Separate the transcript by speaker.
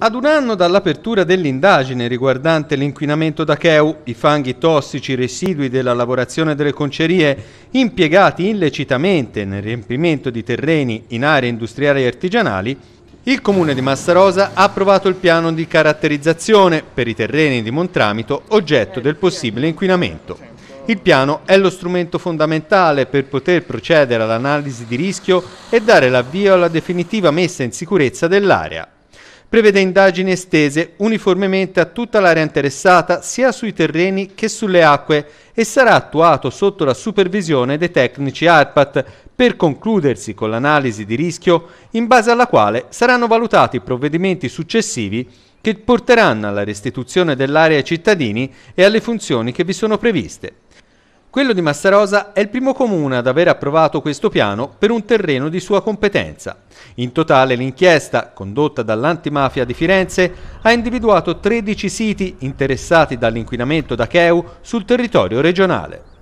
Speaker 1: Ad un anno dall'apertura dell'indagine riguardante l'inquinamento da cheu, i fanghi tossici residui della lavorazione delle concerie impiegati illecitamente nel riempimento di terreni in aree industriali e artigianali, il comune di Massarosa ha approvato il piano di caratterizzazione per i terreni di Montramito oggetto del possibile inquinamento. Il piano è lo strumento fondamentale per poter procedere all'analisi di rischio e dare l'avvio alla definitiva messa in sicurezza dell'area prevede indagini estese uniformemente a tutta l'area interessata sia sui terreni che sulle acque e sarà attuato sotto la supervisione dei tecnici ARPAT per concludersi con l'analisi di rischio in base alla quale saranno valutati i provvedimenti successivi che porteranno alla restituzione dell'area ai cittadini e alle funzioni che vi sono previste. Quello di Massarosa è il primo comune ad aver approvato questo piano per un terreno di sua competenza. In totale l'inchiesta, condotta dall'antimafia di Firenze, ha individuato 13 siti interessati dall'inquinamento da Cheu sul territorio regionale.